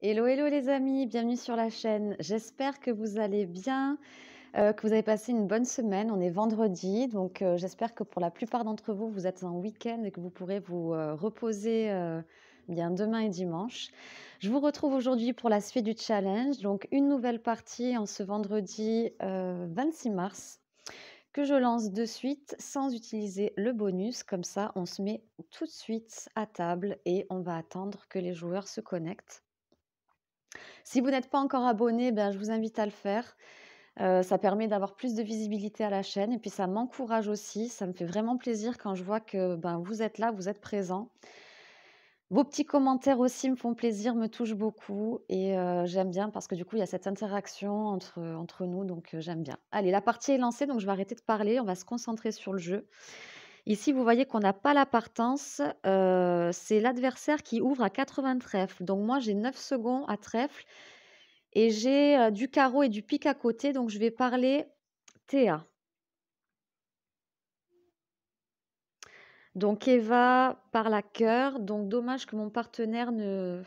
Hello, hello les amis, bienvenue sur la chaîne. J'espère que vous allez bien, euh, que vous avez passé une bonne semaine. On est vendredi, donc euh, j'espère que pour la plupart d'entre vous, vous êtes en week-end et que vous pourrez vous euh, reposer bien demain et dimanche. Je vous retrouve aujourd'hui pour la suite du challenge, donc une nouvelle partie en ce vendredi 26 mars que je lance de suite sans utiliser le bonus. Comme ça, on se met tout de suite à table et on va attendre que les joueurs se connectent. Si vous n'êtes pas encore abonné, ben, je vous invite à le faire. Euh, ça permet d'avoir plus de visibilité à la chaîne et puis ça m'encourage aussi. Ça me fait vraiment plaisir quand je vois que ben, vous êtes là, vous êtes présent. Vos petits commentaires aussi me font plaisir, me touchent beaucoup et euh, j'aime bien parce que du coup il y a cette interaction entre, nous donc euh, j'aime bien. Allez, la partie est lancée donc je vais arrêter de parler, on va se concentrer sur le jeu. Ici, vous voyez qu'on n'a pas la partance. c'est l'adversaire qui ouvre à 80 trèfles. Donc moi, j'ai 9 secondes à trèfle. Et j'ai du carreau et du pic à côté. Donc je vais parler Théa. Donc Eva par la cœur. Donc dommage que mon partenaire ne,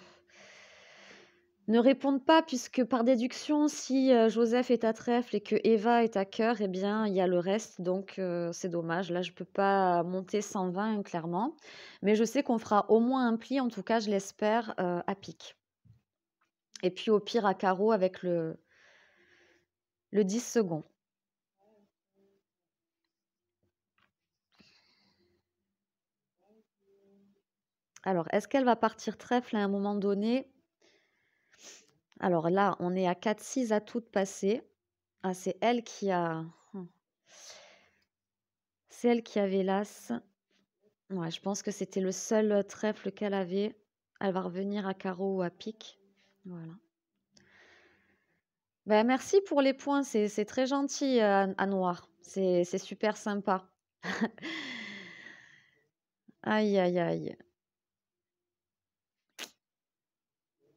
ne répondent pas, puisque par déduction, si euh, Joseph est à trèfle et que Eva est à cœur, eh bien, il y a le reste, donc euh, c'est dommage. Là, je ne peux pas monter 120, clairement. Mais je sais qu'on fera au moins un pli, en tout cas, je l'espère, euh, à pic. Et puis au pire, à carreau avec le, le 10 secondes. Alors, est-ce qu'elle va partir trèfle à un moment donné alors là, on est à 4-6 à toutes passées. Ah, c'est elle qui a. Hmm. C'est elle qui avait l'As. je pense que c'était le seul euh, trèfle qu'elle avait. Elle va revenir à carreau ou à pic. Voilà. Bah, merci pour les points, c'est très gentil à, à Noir. C'est super sympa. aïe, aïe, aïe.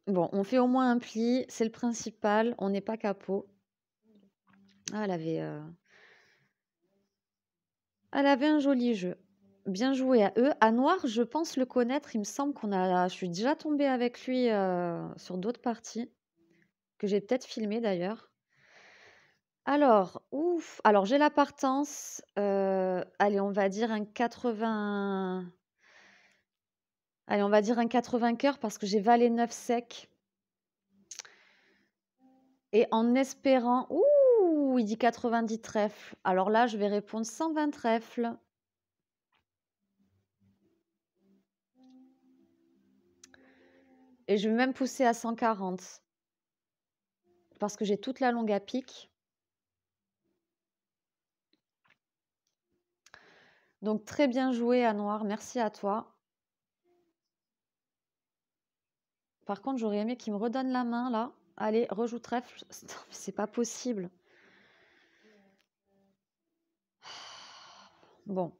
Bon, on fait au moins un pli, c'est le principal, on n'est pas capot. Ah, elle avait. Euh, elle avait un joli jeu. Bien joué à eux. À Noir, je pense le connaître. Il me semble qu'on a. Je suis déjà tombée avec lui euh, sur d'autres parties que j'ai peut-être filmées d'ailleurs. Alors, ouf. Alors j'ai la partance. Euh, allez, on va dire un 80. Allez, on va dire un 80 cœur parce que j'ai valé 9 sec. Et en espérant... Ouh, il dit 90 trèfles. Alors là, je vais répondre 120 trèfles. Et je vais même pousser à 140. Parce que j'ai toute la longue à pique. Donc très bien joué à Noir, merci à toi. Par contre, j'aurais aimé qu'il me redonne la main là. Allez, rejoue trèfle. C'est pas possible. Bon.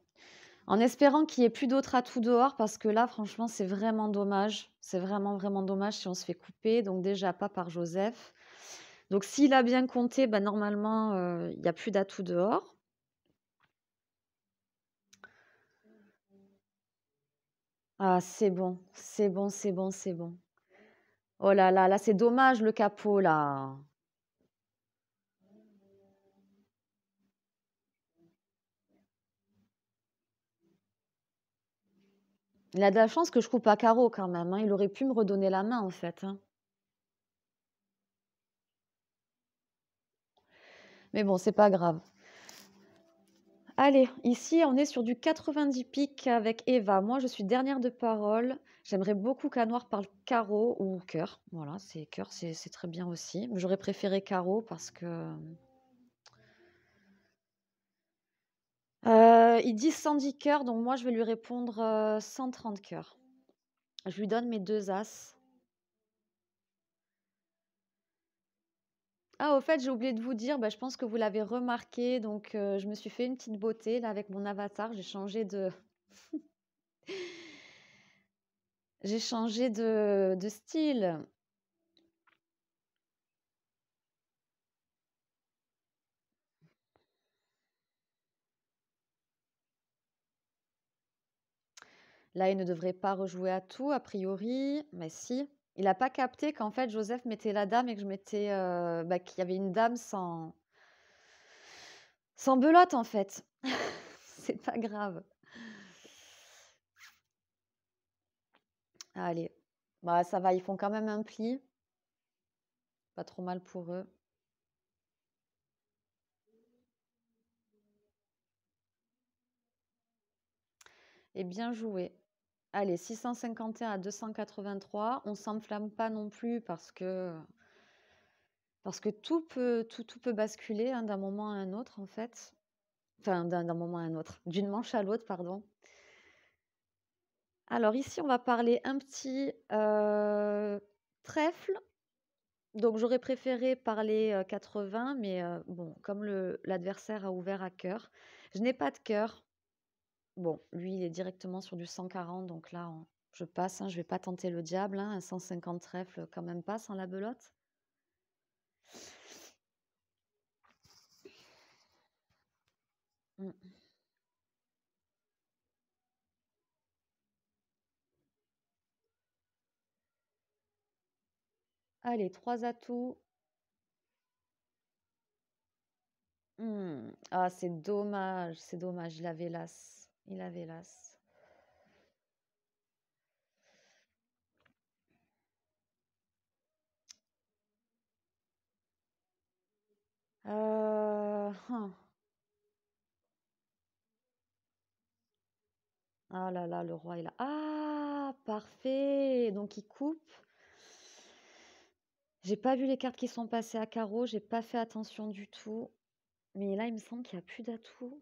En espérant qu'il n'y ait plus d'autres atouts dehors, parce que là, franchement, c'est vraiment dommage. C'est vraiment, vraiment dommage si on se fait couper. Donc, déjà, pas par Joseph. Donc, s'il a bien compté, bah, normalement, euh, il n'y a plus d'atouts dehors. Ah, c'est bon, c'est bon, c'est bon, c'est bon. Oh là là, là, c'est dommage le capot, là. Il a de la chance que je coupe à carreau quand même. Hein. Il aurait pu me redonner la main en fait. Hein. Mais bon, c'est pas grave. Allez, ici, on est sur du 90 pics avec Eva. Moi, je suis dernière de parole. J'aimerais beaucoup qu'Anoir parle carreau ou cœur. Voilà, c'est cœur, c'est très bien aussi. J'aurais préféré carreau parce que. Euh, il dit 110 cœurs, donc moi, je vais lui répondre 130 euh, cœurs. Je lui donne mes deux as. Ah, au fait, j'ai oublié de vous dire, bah, je pense que vous l'avez remarqué, donc je me suis fait une petite beauté là avec mon avatar. J'ai changé de. j'ai changé de, de style. Là, il ne devrait pas rejouer à tout, a priori, mais si il a pas capté qu'en fait Joseph mettait la dame et que je mettais euh, bah, qu'il y avait une dame sans sans belote en fait. c'est pas grave. Allez, bah ça va, ils font quand même un pli. Pas trop mal pour eux. Et eh bien joué. Allez, 651 à 283, on ne s'enflamme pas non plus parce que parce que tout peut, tout, peut basculer hein, d'un moment à un autre, en fait. Enfin, d'un moment à un autre, d'une manche à l'autre, pardon. Alors ici, on va parler un petit euh, trèfle. Donc j'aurais préféré parler 80, euh, mais euh, bon, comme l'adversaire a ouvert à cœur, je n'ai pas de cœur. Bon, lui, il est directement sur du 140, donc là, je passe, hein, je vais pas tenter le diable, hein, un 150 trèfle quand même pas sans la belote. Mmh. Allez, trois atouts. Mmh. Ah, c'est dommage, c'est dommage, la avait il avait l'as. Ah là là, le roi est là. Ah, parfait. Donc il coupe. J'ai pas vu les cartes qui sont passées à carreau, j'ai pas fait attention du tout. Mais là, il me semble qu'il n'y a plus d'atout.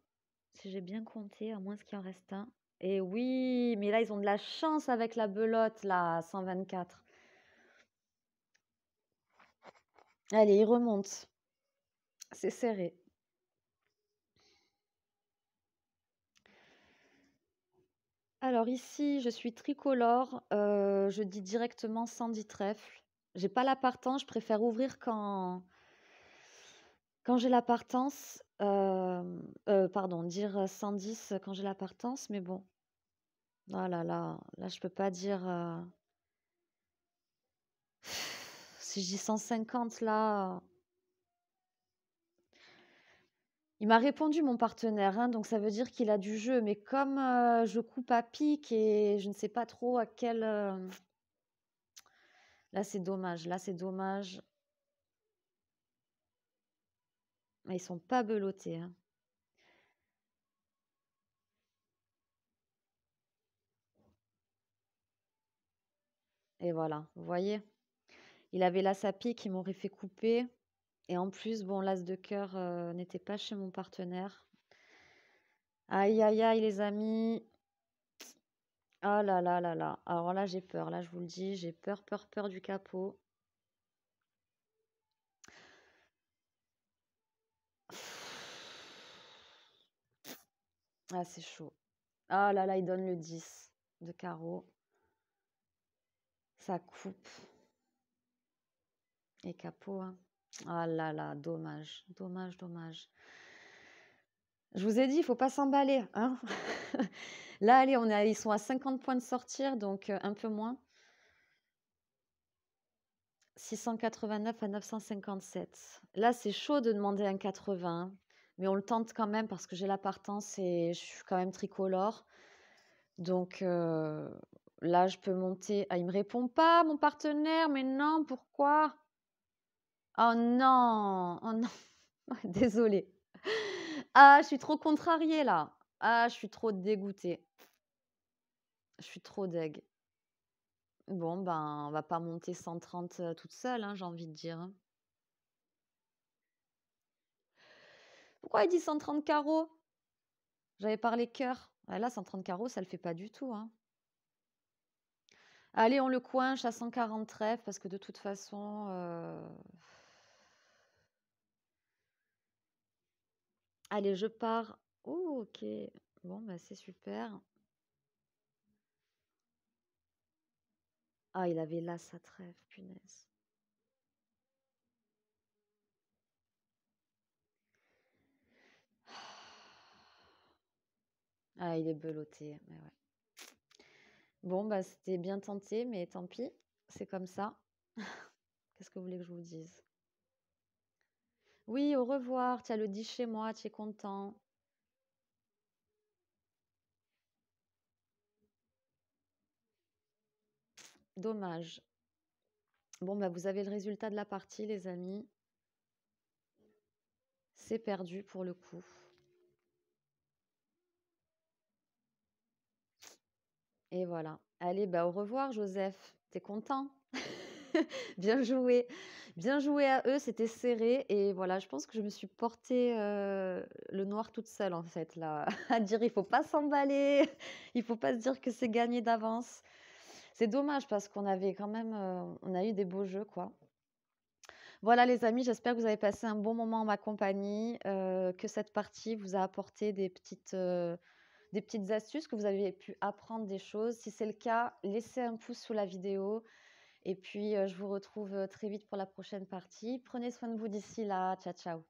Si j'ai bien compté, à moins qu'il en reste un. Et oui, mais là, ils ont de la chance avec la belote, la 124. Allez, il remonte. C'est serré. Alors ici, je suis tricolore. Euh, je dis directement 110 trèfles. J'ai pas partant, je préfère ouvrir quand, quand j'ai la partance, euh, euh, pardon, dire 110 quand j'ai la partance, mais bon. Oh là là, là je peux pas dire. Euh, si je dis 150 là. Il m'a répondu mon partenaire, hein, donc ça veut dire qu'il a du jeu. Mais comme je coupe à pic et je ne sais pas trop à quel. Là c'est dommage, là c'est dommage. Ah, ils sont pas belotés. Hein. Et voilà, vous voyez Il avait l'as à pique, m'aurait fait couper. Et en plus, bon, l'as de cœur euh, n'était pas chez mon partenaire. Aïe, aïe, aïe, les amis. Ah là là là là. Alors là, j'ai peur. Là, je vous le dis, j'ai peur, peur, peur du capot. Ah, c'est chaud. Ah là là, il donne le 10 de carreau. Ça coupe. Et capot. Hein. Ah là là, dommage, dommage, dommage. Je vous ai dit, il faut pas s'emballer. Hein là, allez, on ils sont à 50 points de sortir, donc euh, un peu moins. 689 à 957. Là, c'est chaud de demander un 80 mais on le tente quand même parce que j'ai la et je suis quand même tricolore. Donc euh, là, je peux monter. Ah, il me répond pas, mon partenaire, mais non, pourquoi Oh non, oh non, désolée. Ah, je suis trop contrariée là. Ah, je suis trop dégoûtée. Je suis trop deg. Bon, ben, on va pas monter 130 euh, toute seule, hein, j'ai envie de dire. Hein. Pourquoi il dit 130 carreaux J'avais parlé cœur. là, 130 carreaux, ça le fait pas du tout. Hein. Allez, on le coinche à 140 trèfles parce que de toute façon. Euh, Allez, je pars. Oh, ok. Bon, bah, c'est super. Ah, il avait là sa trêve, punaise. Ah, il est beloté. Mais ouais. Bon, bah, c'était bien tenté, mais tant pis. C'est comme ça. Qu'est-ce que vous voulez que je vous dise Oui, au revoir. Tu as le dit chez moi, tu es content. Dommage. Bon, bah, vous avez le résultat de la partie, les amis. C'est perdu pour le coup. Et voilà. Allez, bah, au revoir, Joseph. T'es content Bien joué. Bien joué à eux, c'était serré. Et voilà, je pense que je me suis portée le noir toute seule, en fait, là. À dire, il faut pas s'emballer. Il faut pas se dire que c'est gagné d'avance. C'est dommage parce qu'on avait quand même, on a eu des beaux jeux, quoi. Voilà les amis, j'espère que vous avez passé un bon moment en ma compagnie, que cette partie vous a apporté des petites, des petites astuces que vous avez pu apprendre des choses. Si c'est le cas, laissez un pouce sous la vidéo. Et puis, euh, je vous retrouve euh, très vite pour la prochaine partie. Prenez soin de vous d'ici là. Ciao, ciao.